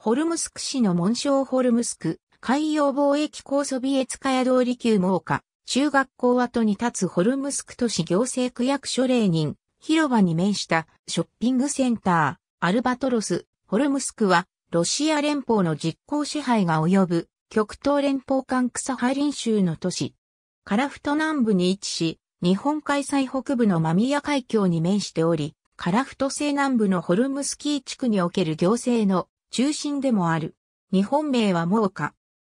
ホルムスク市の紋章ホルムスク、海洋貿易港ソビエツカヤ通り旧猛火、中学校跡に立つホルムスク都市行政区役所令人、広場に面したショッピングセンター、アルバトロス、ホルムスクは、ロシア連邦の実効支配が及ぶ、極東連邦間クサハリン州の都市。カラフト南部に位置し、日本海最北部のマミヤ海峡に面しており、カラフト西南部のホルムスキー地区における行政の中心でもある。日本名はモーカ。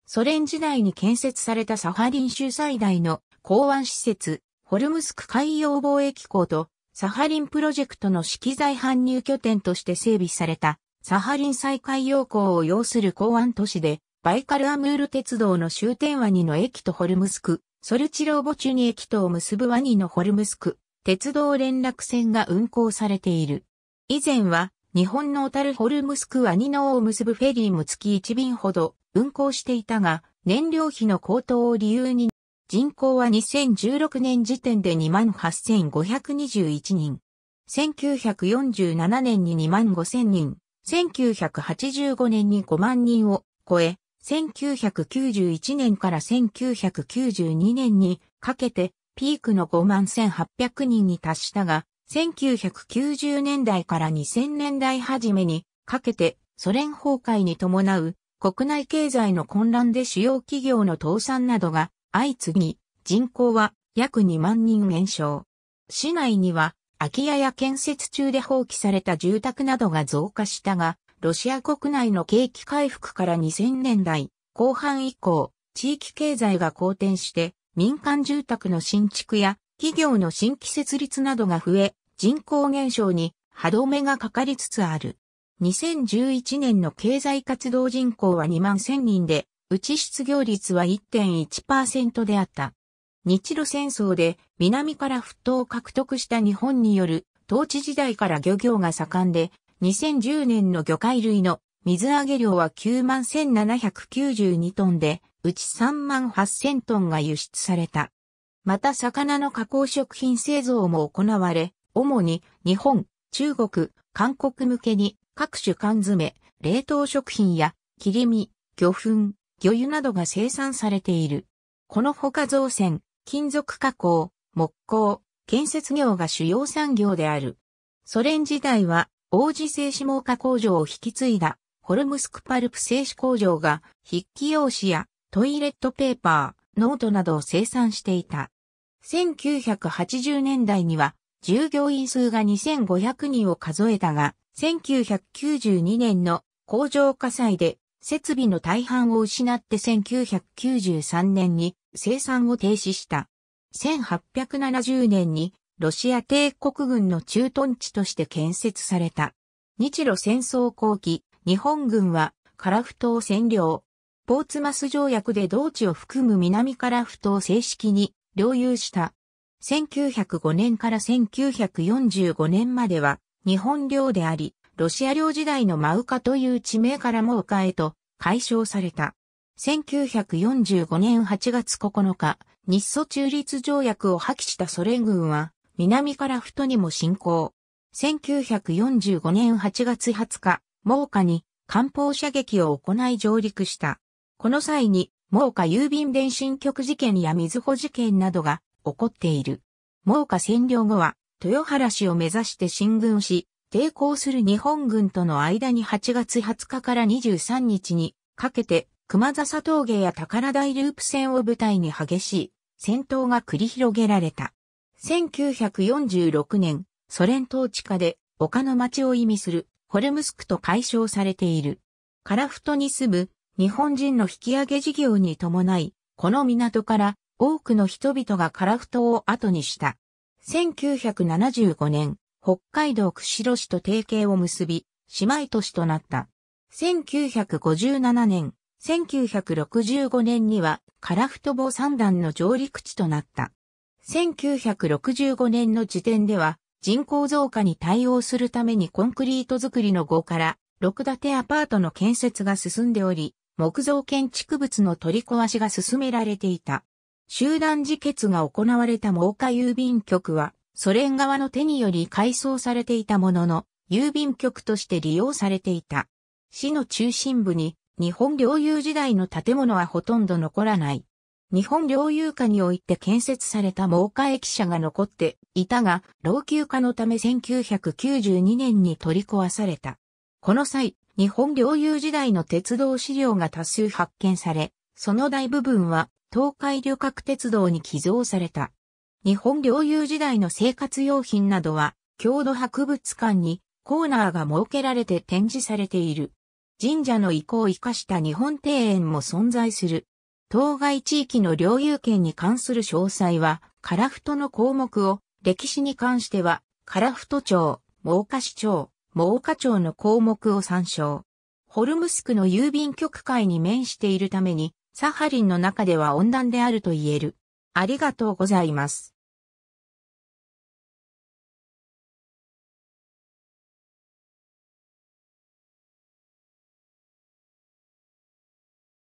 ソ連時代に建設されたサハリン州最大の港湾施設、ホルムスク海洋貿易港と、サハリンプロジェクトの資機材搬入拠点として整備された、サハリン再海洋港を要する港湾都市で、バイカルアムール鉄道の終点ワニの駅とホルムスク、ソルチローボチュニ駅とを結ぶワニのホルムスク、鉄道連絡線が運行されている。以前は、日本のタルホルムスクは2能を結ぶフェリーも月1便ほど運行していたが、燃料費の高騰を理由に、人口は2016年時点で28,521人。1947年に25,000人、1985年に5万人を超え、1991年から1992年にかけてピークの5万1800人に達したが、1990年代から2000年代初めにかけてソ連崩壊に伴う国内経済の混乱で主要企業の倒産などが相次ぎ、人口は約2万人減少。市内には空き家や建設中で放棄された住宅などが増加したが、ロシア国内の景気回復から2000年代後半以降、地域経済が好転して民間住宅の新築や企業の新規設立などが増え、人口減少に歯止めがかかりつつある。2011年の経済活動人口は2万1000人で、うち失業率は1.1%であった。日露戦争で南から沸騰を獲得した日本による統治時代から漁業が盛んで、2010年の魚介類の水揚げ量は9万1792トンで、うち3万8000トンが輸出された。また魚の加工食品製造も行われ、主に日本、中国、韓国向けに各種缶詰、冷凍食品や切り身、魚粉、魚油などが生産されている。この他造船、金属加工、木工、建設業が主要産業である。ソ連時代は、王子製紙毛化工場を引き継いだ、ホルムスクパルプ製紙工場が、筆記用紙やトイレットペーパー、ノートなどを生産していた。1980年代には、従業員数が2500人を数えたが、1992年の工場火災で設備の大半を失って1993年に生産を停止した。1870年にロシア帝国軍の駐屯地として建設された。日露戦争後期、日本軍はカラフトを占領。ポーツマス条約で同地を含む南カラフトを正式に領有した。1905年から1945年までは日本領であり、ロシア領時代のマウカという地名からもカへと解消された。1945年8月9日、日ソ中立条約を破棄したソ連軍は、南からふとにも侵攻。1945年8月20日、猛火に艦砲射撃を行い上陸した。この際に、猛火郵便電信局事件や水穂事件などが起こっている。猛火占領後は、豊原市を目指して進軍し、抵抗する日本軍との間に8月20日から23日にかけて、熊笹峠や宝台ループ戦を舞台に激しい戦闘が繰り広げられた。1946年、ソ連統治下で丘の町を意味するホルムスクと解消されている。カラフトに住む日本人の引き上げ事業に伴い、この港から多くの人々がカラフトを後にした。1975年、北海道釧路市と提携を結び、姉妹都市となった。1957年、1965年には、カラフト棒三段の上陸地となった。1965年の時点では、人口増加に対応するためにコンクリート作りの5から6建てアパートの建設が進んでおり、木造建築物の取り壊しが進められていた。集団自決が行われた猛火郵便局は、ソ連側の手により改装されていたものの、郵便局として利用されていた。市の中心部に、日本領有時代の建物はほとんど残らない。日本領有下において建設された猛火駅舎が残っていたが、老朽化のため1992年に取り壊された。この際、日本領有時代の鉄道資料が多数発見され、その大部分は東海旅客鉄道に寄贈された。日本領有時代の生活用品などは、郷土博物館にコーナーが設けられて展示されている。神社の意向を生かした日本庭園も存在する。当該地域の領有権に関する詳細は、フトの項目を、歴史に関しては、フト町、毛岡市町、毛岡町の項目を参照。ホルムスクの郵便局会に面しているために、サハリンの中では温暖であると言える。ありがとうございます。